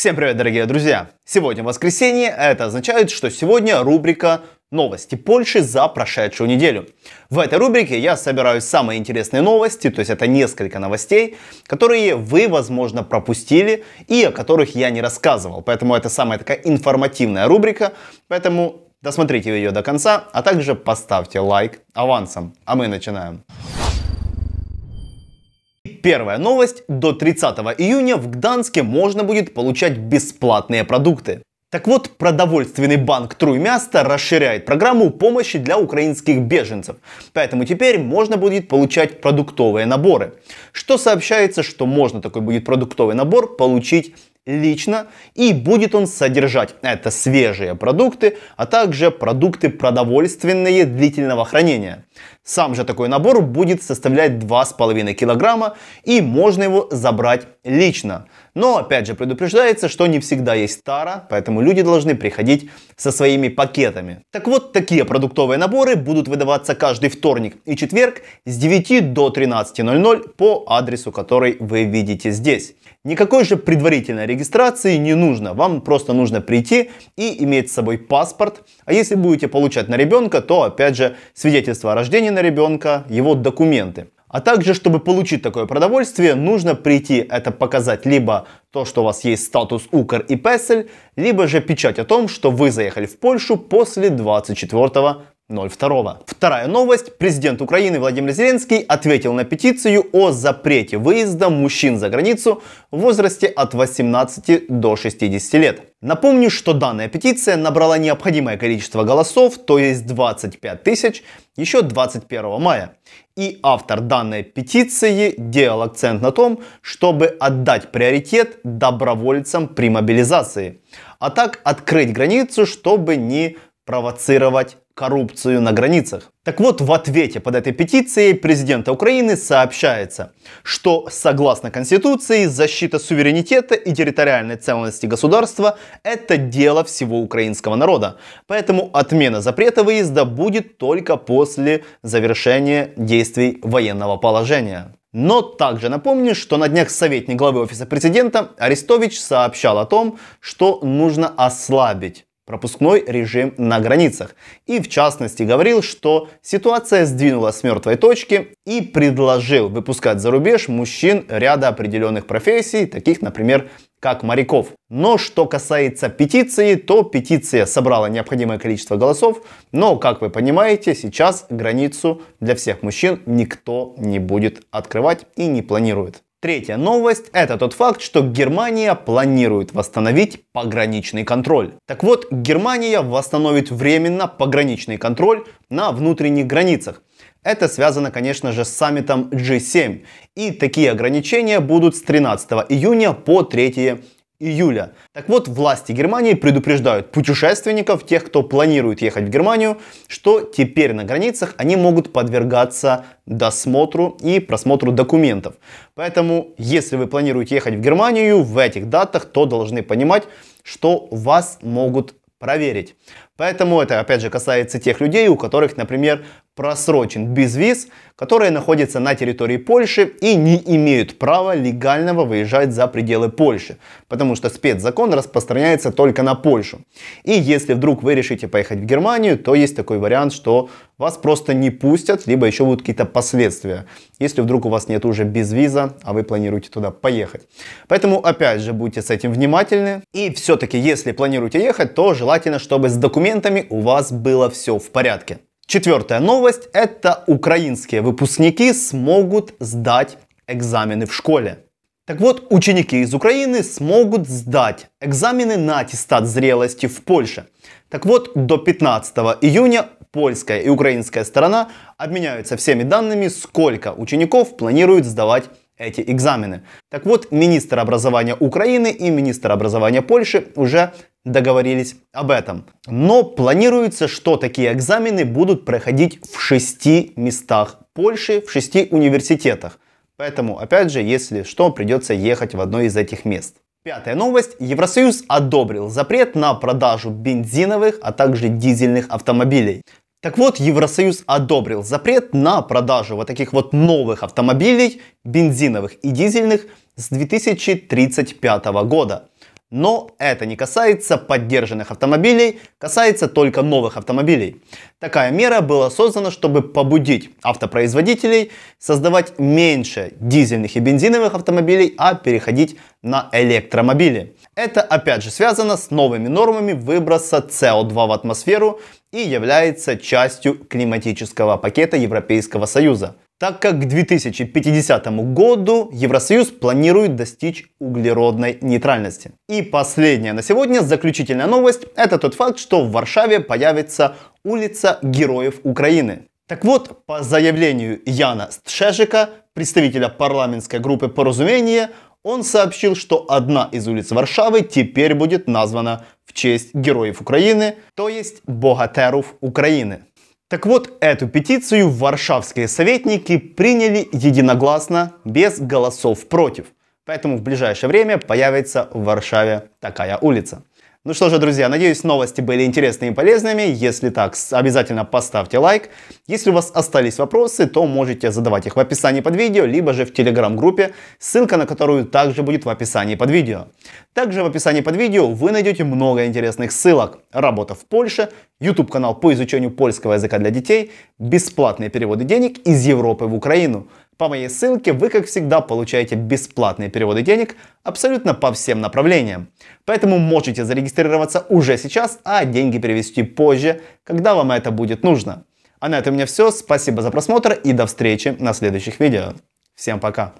Всем привет, дорогие друзья! Сегодня воскресенье, а это означает, что сегодня рубрика «Новости Польши за прошедшую неделю». В этой рубрике я собираю самые интересные новости, то есть это несколько новостей, которые вы, возможно, пропустили и о которых я не рассказывал. Поэтому это самая такая информативная рубрика, поэтому досмотрите ее до конца, а также поставьте лайк авансом. А мы начинаем. Начинаем первая новость. До 30 июня в Гданске можно будет получать бесплатные продукты. Так вот, продовольственный банк Труймяста расширяет программу помощи для украинских беженцев. Поэтому теперь можно будет получать продуктовые наборы. Что сообщается, что можно такой будет продуктовый набор получить лично и будет он содержать это свежие продукты, а также продукты продовольственные длительного хранения. Сам же такой набор будет составлять 2,5 килограмма и можно его забрать лично. Но опять же предупреждается, что не всегда есть тара, поэтому люди должны приходить со своими пакетами. Так вот, такие продуктовые наборы будут выдаваться каждый вторник и четверг с 9 до 13.00 по адресу, который вы видите здесь. Никакой же предварительной регистрации не нужно. Вам просто нужно прийти и иметь с собой паспорт. А если будете получать на ребенка, то опять же свидетельство о рождении на ребенка, его документы. А также, чтобы получить такое продовольствие, нужно прийти это показать либо то, что у вас есть статус УКР и ПЕСЕЛЬ, либо же печать о том, что вы заехали в Польшу после 24 02. Вторая новость. Президент Украины Владимир Зеленский ответил на петицию о запрете выезда мужчин за границу в возрасте от 18 до 60 лет. Напомню, что данная петиция набрала необходимое количество голосов, то есть 25 тысяч, еще 21 мая. И автор данной петиции делал акцент на том, чтобы отдать приоритет добровольцам при мобилизации, а так открыть границу, чтобы не провоцировать коррупцию на границах. Так вот, в ответе под этой петицией президента Украины сообщается, что согласно Конституции защита суверенитета и территориальной целостности государства – это дело всего украинского народа. Поэтому отмена запрета выезда будет только после завершения действий военного положения. Но также напомню, что на днях советник главы Офиса Президента Арестович сообщал о том, что нужно ослабить пропускной режим на границах. И в частности говорил, что ситуация сдвинулась с мертвой точки и предложил выпускать за рубеж мужчин ряда определенных профессий, таких, например, как моряков. Но что касается петиции, то петиция собрала необходимое количество голосов, но, как вы понимаете, сейчас границу для всех мужчин никто не будет открывать и не планирует. Третья новость – это тот факт, что Германия планирует восстановить пограничный контроль. Так вот, Германия восстановит временно пограничный контроль на внутренних границах. Это связано, конечно же, с саммитом G7. И такие ограничения будут с 13 июня по 3 июля. Так вот, власти Германии предупреждают путешественников, тех, кто планирует ехать в Германию, что теперь на границах они могут подвергаться досмотру и просмотру документов. Поэтому, если вы планируете ехать в Германию в этих датах, то должны понимать, что вас могут проверить. Поэтому это, опять же, касается тех людей, у которых, например, просрочен безвиз, которые находятся на территории Польши и не имеют права легального выезжать за пределы Польши, потому что спецзакон распространяется только на Польшу. И если вдруг вы решите поехать в Германию, то есть такой вариант, что вас просто не пустят, либо еще будут какие-то последствия, если вдруг у вас нет уже безвиза, а вы планируете туда поехать. Поэтому, опять же, будьте с этим внимательны. И все-таки, если планируете ехать, то желательно, чтобы с документами документами у вас было все в порядке. Четвертая новость – это украинские выпускники смогут сдать экзамены в школе. Так вот, ученики из Украины смогут сдать экзамены на аттестат зрелости в Польше. Так вот, до 15 июня польская и украинская сторона обменяются всеми данными, сколько учеников планируют сдавать эти экзамены. Так вот, министр образования Украины и министр образования Польши уже договорились об этом. Но планируется, что такие экзамены будут проходить в шести местах Польши, в шести университетах. Поэтому, опять же, если что, придется ехать в одно из этих мест. Пятая новость. Евросоюз одобрил запрет на продажу бензиновых, а также дизельных автомобилей. Так вот, Евросоюз одобрил запрет на продажу вот таких вот новых автомобилей, бензиновых и дизельных, с 2035 года. Но это не касается поддержанных автомобилей, касается только новых автомобилей. Такая мера была создана, чтобы побудить автопроизводителей создавать меньше дизельных и бензиновых автомобилей, а переходить на электромобили. Это опять же связано с новыми нормами выброса CO2 в атмосферу и является частью климатического пакета Европейского Союза так как к 2050 году Евросоюз планирует достичь углеродной нейтральности. И последняя на сегодня заключительная новость – это тот факт, что в Варшаве появится улица Героев Украины. Так вот, по заявлению Яна Стшежика, представителя парламентской группы «Поразумение», он сообщил, что одна из улиц Варшавы теперь будет названа в честь Героев Украины, то есть Богатеров Украины. Так вот, эту петицию варшавские советники приняли единогласно, без голосов против. Поэтому в ближайшее время появится в Варшаве такая улица. Ну что же, друзья, надеюсь, новости были интересными и полезными. Если так, обязательно поставьте лайк. Если у вас остались вопросы, то можете задавать их в описании под видео, либо же в телеграм-группе, ссылка на которую также будет в описании под видео. Также в описании под видео вы найдете много интересных ссылок. Работа в Польше, YouTube-канал по изучению польского языка для детей, бесплатные переводы денег из Европы в Украину, по моей ссылке вы, как всегда, получаете бесплатные переводы денег абсолютно по всем направлениям. Поэтому можете зарегистрироваться уже сейчас, а деньги перевести позже, когда вам это будет нужно. А на этом у меня все. Спасибо за просмотр и до встречи на следующих видео. Всем пока!